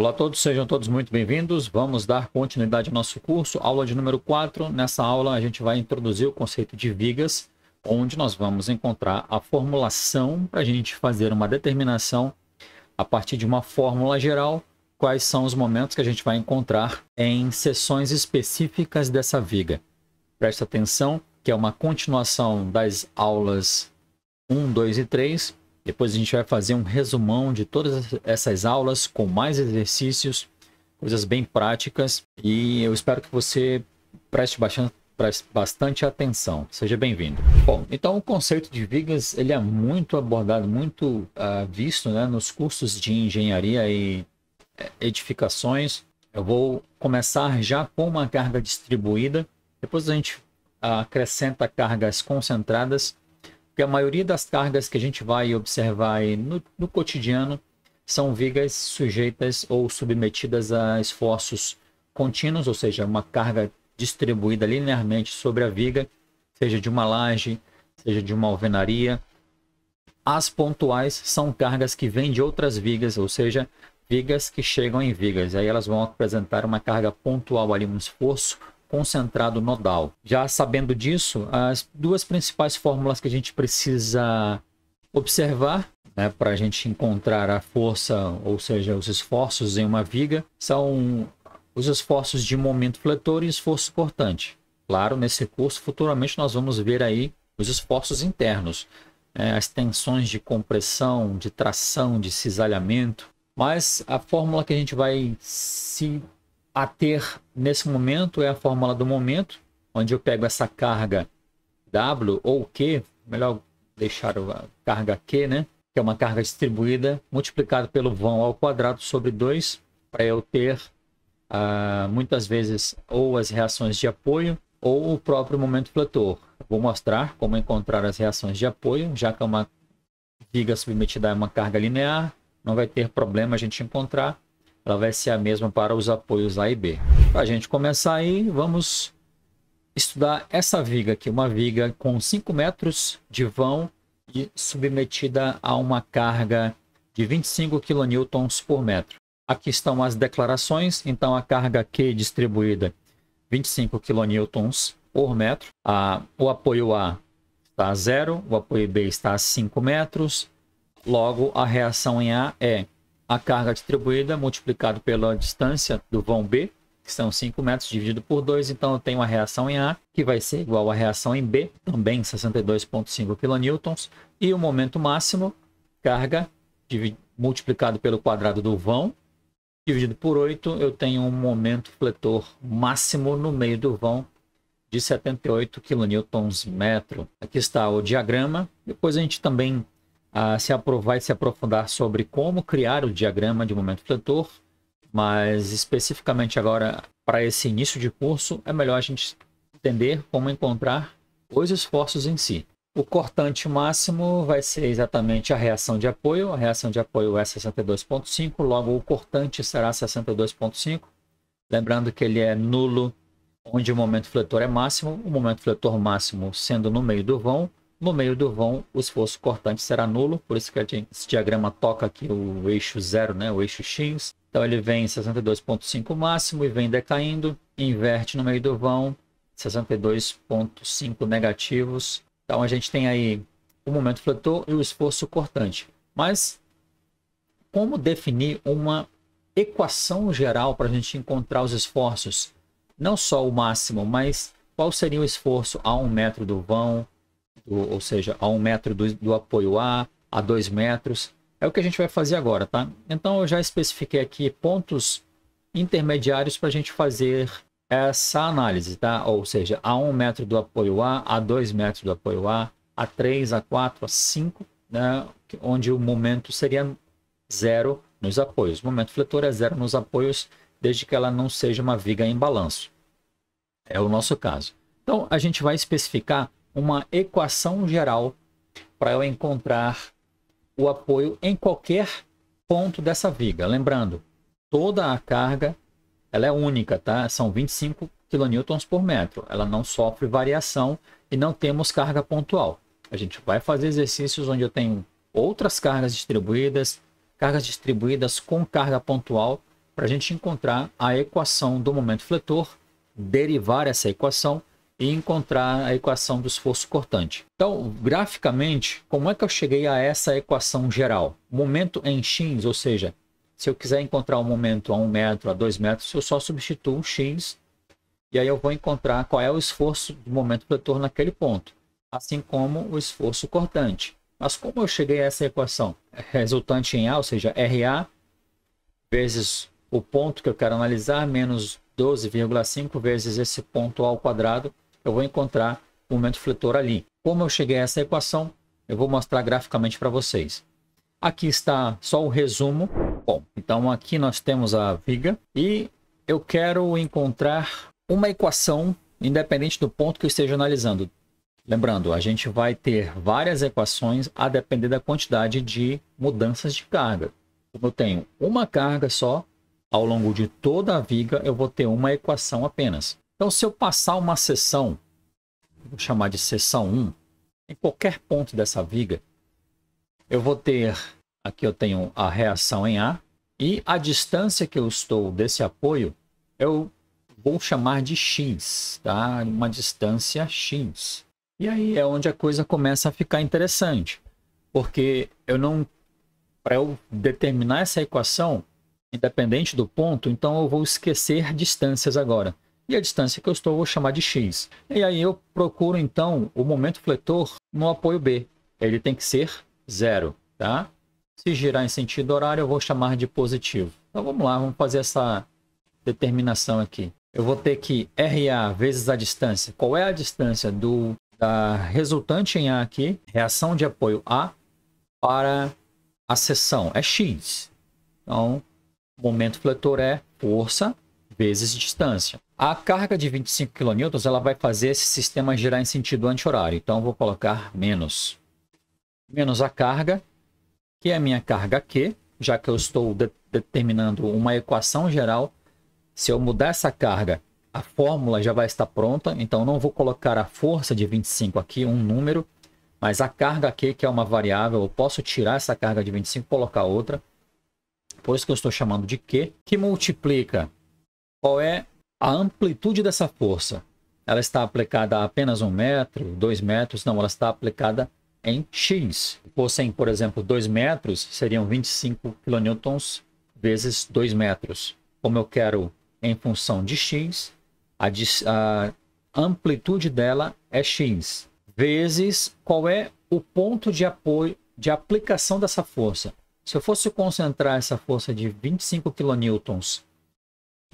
Olá a todos, sejam todos muito bem-vindos. Vamos dar continuidade ao nosso curso, aula de número 4. Nessa aula, a gente vai introduzir o conceito de vigas, onde nós vamos encontrar a formulação para a gente fazer uma determinação a partir de uma fórmula geral, quais são os momentos que a gente vai encontrar em seções específicas dessa viga. Presta atenção que é uma continuação das aulas 1, 2 e 3, depois a gente vai fazer um resumão de todas essas aulas com mais exercícios, coisas bem práticas e eu espero que você preste bastante, atenção. Seja bem-vindo. Bom, então o conceito de vigas ele é muito abordado, muito uh, visto né, nos cursos de engenharia e é, edificações. Eu vou começar já com uma carga distribuída, depois a gente ah, acrescenta cargas concentradas que a maioria das cargas que a gente vai observar no, no cotidiano são vigas sujeitas ou submetidas a esforços contínuos, ou seja, uma carga distribuída linearmente sobre a viga, seja de uma laje, seja de uma alvenaria. As pontuais são cargas que vêm de outras vigas, ou seja, vigas que chegam em vigas. Aí elas vão apresentar uma carga pontual ali, um esforço concentrado nodal. Já sabendo disso, as duas principais fórmulas que a gente precisa observar né, para a gente encontrar a força, ou seja, os esforços em uma viga, são os esforços de momento fletor e esforço cortante. Claro, nesse curso, futuramente nós vamos ver aí os esforços internos, né, as tensões de compressão, de tração, de cisalhamento. Mas a fórmula que a gente vai se a ter nesse momento é a fórmula do momento, onde eu pego essa carga W ou Q, melhor deixar a carga Q, né? Que é uma carga distribuída, multiplicado pelo vão ao quadrado sobre 2, para eu ter ah, muitas vezes ou as reações de apoio ou o próprio momento flutor. Vou mostrar como encontrar as reações de apoio, já que é uma viga submetida a uma carga linear, não vai ter problema a gente encontrar ela vai ser a mesma para os apoios A e B. Para a gente começar aí, vamos estudar essa viga aqui, uma viga com 5 metros de vão e submetida a uma carga de 25 kN por metro. Aqui estão as declarações, então a carga Q distribuída 25 kN por metro, a, o apoio A está a zero, o apoio B está a 5 metros, logo a reação em A é a carga distribuída multiplicado pela distância do vão B, que são 5 metros, dividido por 2. Então, eu tenho a reação em A, que vai ser igual à reação em B, também 62,5 kN. E o momento máximo, carga multiplicado pelo quadrado do vão, dividido por 8, eu tenho um momento fletor máximo no meio do vão de 78 kN metro. Aqui está o diagrama. Depois a gente também a se aprovar e se aprofundar sobre como criar o diagrama de momento fletor, mas especificamente agora para esse início de curso é melhor a gente entender como encontrar os esforços em si. O cortante máximo vai ser exatamente a reação de apoio, a reação de apoio é 62.5, logo o cortante será 62.5, lembrando que ele é nulo onde o momento fletor é máximo, o momento fletor máximo sendo no meio do vão, no meio do vão, o esforço cortante será nulo, por isso que gente, esse diagrama toca aqui o eixo zero, né, o eixo X. Então ele vem em 62.5 máximo e vem decaindo, inverte no meio do vão, 62.5 negativos. Então a gente tem aí o momento fletor e o esforço cortante. Mas como definir uma equação geral para a gente encontrar os esforços? Não só o máximo, mas qual seria o esforço a um metro do vão, ou, ou seja, a um metro do, do apoio A, a dois metros. É o que a gente vai fazer agora, tá? Então eu já especifiquei aqui pontos intermediários para a gente fazer essa análise, tá? Ou seja, a 1 metro do apoio A, a 2 metros do apoio A, a 3, a 4, a 5, né? onde o momento seria zero nos apoios. O momento fletor é zero nos apoios, desde que ela não seja uma viga em balanço. É o nosso caso. Então, a gente vai especificar uma equação geral para eu encontrar o apoio em qualquer ponto dessa viga. Lembrando, toda a carga ela é única, tá? São 25 kN por metro. Ela não sofre variação e não temos carga pontual. A gente vai fazer exercícios onde eu tenho outras cargas distribuídas, cargas distribuídas com carga pontual, para a gente encontrar a equação do momento fletor, derivar essa equação e encontrar a equação do esforço cortante. Então, graficamente, como é que eu cheguei a essa equação geral? Momento em x, ou seja, se eu quiser encontrar o um momento a 1 um metro, a 2 metros, eu só substituo o x e aí eu vou encontrar qual é o esforço do momento protetor naquele ponto, assim como o esforço cortante. Mas como eu cheguei a essa equação? Resultante em A, ou seja, RA vezes o ponto que eu quero analisar, menos 12,5 vezes esse ponto ao quadrado, eu vou encontrar o momento fletor ali. Como eu cheguei a essa equação, eu vou mostrar graficamente para vocês. Aqui está só o resumo. Bom, então aqui nós temos a viga e eu quero encontrar uma equação independente do ponto que eu esteja analisando. Lembrando, a gente vai ter várias equações a depender da quantidade de mudanças de carga. Como eu tenho uma carga só, ao longo de toda a viga eu vou ter uma equação apenas. Então, se eu passar uma seção, vou chamar de seção 1, em qualquer ponto dessa viga, eu vou ter, aqui eu tenho a reação em A, e a distância que eu estou desse apoio, eu vou chamar de X, tá? Uma distância X. E aí é onde a coisa começa a ficar interessante, porque eu não para eu determinar essa equação independente do ponto, então eu vou esquecer distâncias agora. E a distância que eu estou, vou chamar de x. E aí eu procuro, então, o momento fletor no apoio B. Ele tem que ser zero, tá? Se girar em sentido horário, eu vou chamar de positivo. Então vamos lá, vamos fazer essa determinação aqui. Eu vou ter que RA vezes a distância. Qual é a distância do da resultante em A aqui, reação de apoio A, para a seção? É X. Então, momento fletor é força vezes distância. A carga de 25 kN ela vai fazer esse sistema girar em sentido anti-horário. Então, vou colocar menos. Menos a carga, que é a minha carga Q, já que eu estou de determinando uma equação geral. Se eu mudar essa carga, a fórmula já vai estar pronta. Então, não vou colocar a força de 25 aqui, um número. Mas a carga Q, que é uma variável, eu posso tirar essa carga de 25 e colocar outra. Por isso que eu estou chamando de Q, que multiplica qual é a amplitude dessa força, ela está aplicada a apenas um metro, dois metros? Não, ela está aplicada em X. Se fossem, por exemplo, dois metros, seriam 25 kN vezes 2 metros. Como eu quero em função de X, a, a amplitude dela é X, vezes qual é o ponto de apoio, de aplicação dessa força. Se eu fosse concentrar essa força de 25 kN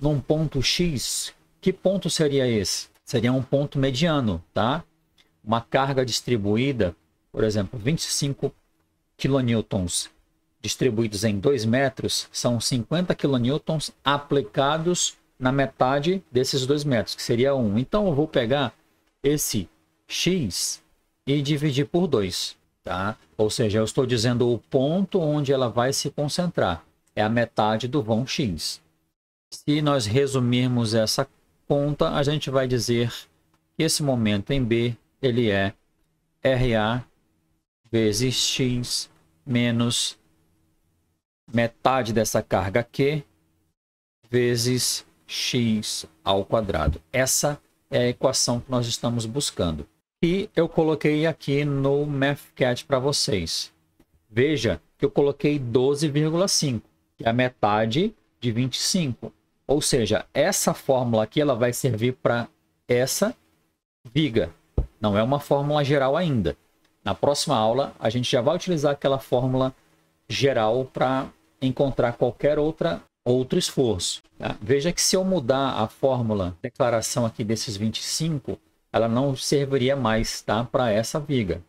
num ponto X, que ponto seria esse? Seria um ponto mediano, tá? Uma carga distribuída, por exemplo, 25 kN distribuídos em 2 metros, são 50 kN aplicados na metade desses 2 metros, que seria 1. Então eu vou pegar esse x e dividir por 2, tá? Ou seja, eu estou dizendo o ponto onde ela vai se concentrar, é a metade do vão x. Se nós resumirmos essa conta, a gente vai dizer que esse momento em B ele é RA vezes X menos metade dessa carga Q vezes X ao quadrado. Essa é a equação que nós estamos buscando. E eu coloquei aqui no MathCat para vocês. Veja que eu coloquei 12,5, que é a metade de 25. Ou seja, essa fórmula aqui ela vai servir para essa viga. Não é uma fórmula geral ainda. Na próxima aula, a gente já vai utilizar aquela fórmula geral para encontrar qualquer outra outro esforço. Tá? Veja que se eu mudar a fórmula declaração aqui desses 25, ela não serviria mais tá? para essa viga.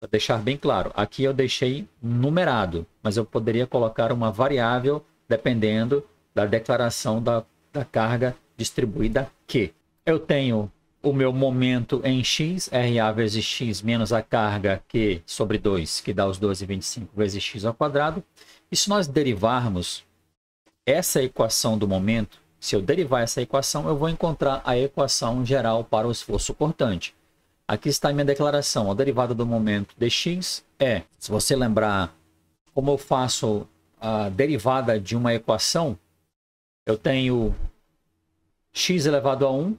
Para deixar bem claro, aqui eu deixei numerado, mas eu poderia colocar uma variável dependendo da declaração da, da carga distribuída Q. Eu tenho o meu momento em x, RA vezes x menos a carga Q sobre 2, que dá os 12,25 vezes x ao quadrado. E se nós derivarmos essa equação do momento, se eu derivar essa equação, eu vou encontrar a equação geral para o esforço cortante. Aqui está a minha declaração. A derivada do momento dx é, se você lembrar como eu faço a derivada de uma equação, eu tenho x elevado a 1,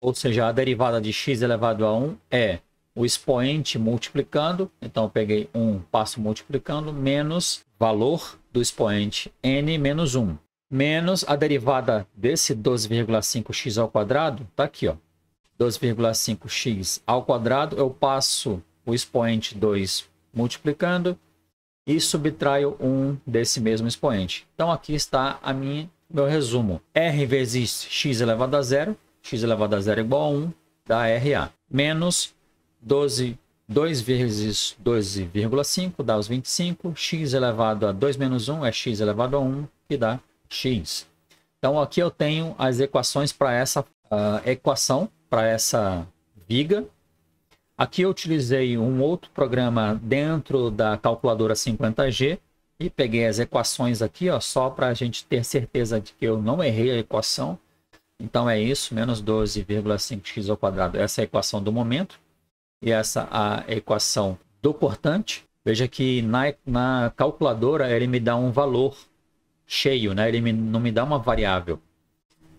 ou seja, a derivada de x elevado a 1 é o expoente multiplicando, então eu peguei 1, passo multiplicando, menos valor do expoente n menos 1, menos a derivada desse 12,5x ao quadrado, tá aqui, ó, 12,5x ao quadrado, eu passo o expoente 2 multiplicando e subtraio 1 desse mesmo expoente. Então aqui está a minha meu resumo, R vezes x elevado a zero, x elevado a zero é igual a 1, dá RA, menos 12, 2 vezes 12,5 dá os 25, x elevado a 2 menos 1 é x elevado a 1, que dá x. Então aqui eu tenho as equações para essa uh, equação, para essa viga. Aqui eu utilizei um outro programa dentro da calculadora 50G, e peguei as equações aqui, ó, só para a gente ter certeza de que eu não errei a equação. Então é isso, menos 12,5x ao quadrado. Essa é a equação do momento e essa a equação do cortante. Veja que na, na calculadora ele me dá um valor cheio, né? ele me, não me dá uma variável.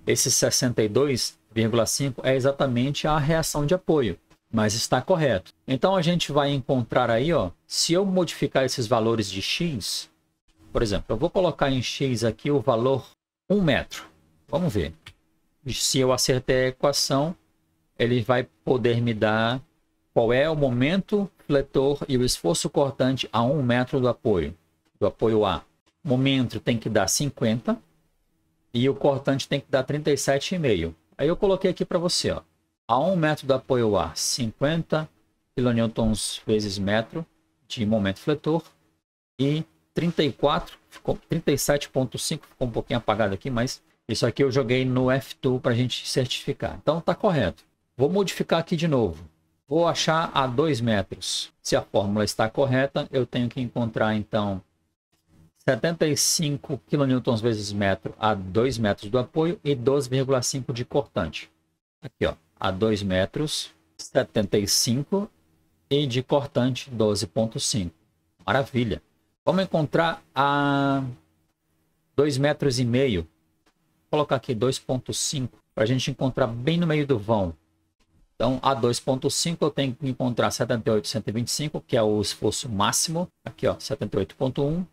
Esse 62,5 é exatamente a reação de apoio mas está correto. Então a gente vai encontrar aí, ó, se eu modificar esses valores de x, por exemplo, eu vou colocar em x aqui o valor 1 metro. Vamos ver. Se eu acertei a equação, ele vai poder me dar qual é o momento fletor e o esforço cortante a 1 metro do apoio, do apoio A. O momento tem que dar 50 e o cortante tem que dar 37,5. Aí eu coloquei aqui para você, ó. A 1 um metro do apoio A, 50 kN vezes metro de momento fletor. E 34, 37.5, ficou um pouquinho apagado aqui, mas isso aqui eu joguei no F2 para a gente certificar. Então está correto. Vou modificar aqui de novo. Vou achar a 2 metros. Se a fórmula está correta, eu tenho que encontrar então 75 kN vezes metro a 2 metros do apoio e 12,5 de cortante. Aqui, ó a 2 metros 75 e de cortante 12.5. Maravilha. Vamos encontrar a 2 metros e meio. Vou colocar aqui 2.5 para a gente encontrar bem no meio do vão. Então, a 2.5 eu tenho que encontrar 78,125, que é o esforço máximo. Aqui, ó, 78.1.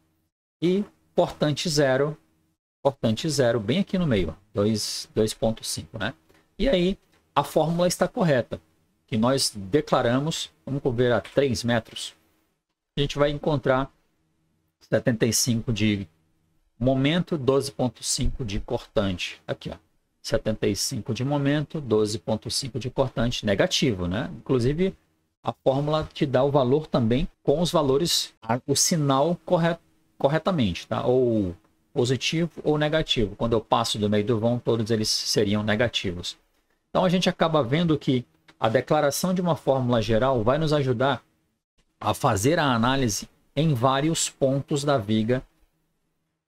E cortante zero, cortante zero, bem aqui no meio, 2.5, né? E aí, a fórmula está correta, que nós declaramos, vamos cobrir a 3 metros, a gente vai encontrar 75 de momento, 12.5 de cortante. Aqui, ó. 75 de momento, 12.5 de cortante negativo, né? Inclusive, a fórmula te dá o valor também com os valores, o sinal correto, corretamente, tá? Ou positivo ou negativo. Quando eu passo do meio do vão, todos eles seriam negativos. Então a gente acaba vendo que a declaração de uma fórmula geral vai nos ajudar a fazer a análise em vários pontos da viga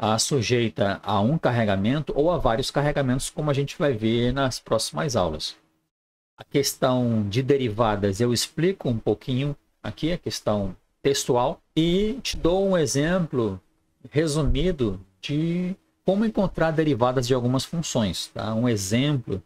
a sujeita a um carregamento ou a vários carregamentos, como a gente vai ver nas próximas aulas. A questão de derivadas eu explico um pouquinho aqui, a questão textual, e te dou um exemplo resumido de como encontrar derivadas de algumas funções. Tá? Um exemplo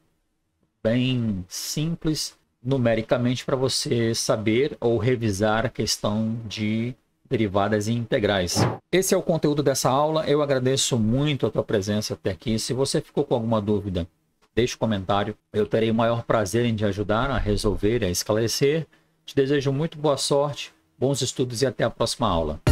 bem simples numericamente para você saber ou revisar a questão de derivadas e integrais. Esse é o conteúdo dessa aula. Eu agradeço muito a tua presença até aqui. Se você ficou com alguma dúvida, deixe um comentário. Eu terei o maior prazer em te ajudar a resolver, a esclarecer. Te desejo muito boa sorte, bons estudos e até a próxima aula.